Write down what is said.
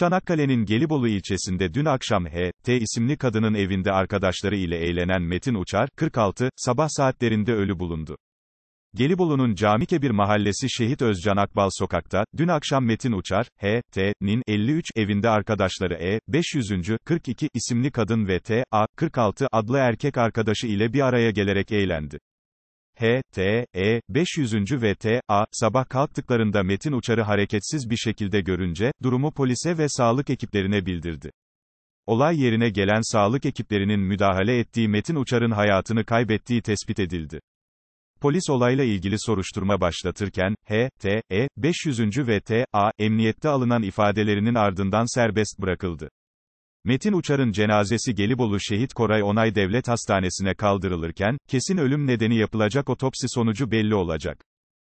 Çanakkale'nin Gelibolu ilçesinde dün akşam H.T. isimli kadının evinde arkadaşları ile eğlenen Metin Uçar, 46, sabah saatlerinde ölü bulundu. Gelibolu'nun Camikebir mahallesi Şehit Özcan Akbal sokakta, dün akşam Metin Uçar, H.T.'nin 53 evinde arkadaşları E. 500. 42 isimli kadın ve T.A. 46 adlı erkek arkadaşı ile bir araya gelerek eğlendi. H, T, E, 500. ve T, A, sabah kalktıklarında Metin Uçar'ı hareketsiz bir şekilde görünce, durumu polise ve sağlık ekiplerine bildirdi. Olay yerine gelen sağlık ekiplerinin müdahale ettiği Metin Uçar'ın hayatını kaybettiği tespit edildi. Polis olayla ilgili soruşturma başlatırken, H, T, E, 500. ve T, A, emniyette alınan ifadelerinin ardından serbest bırakıldı. Metin Uçar'ın cenazesi Gelibolu Şehit Koray Onay Devlet Hastanesi'ne kaldırılırken, kesin ölüm nedeni yapılacak otopsi sonucu belli olacak.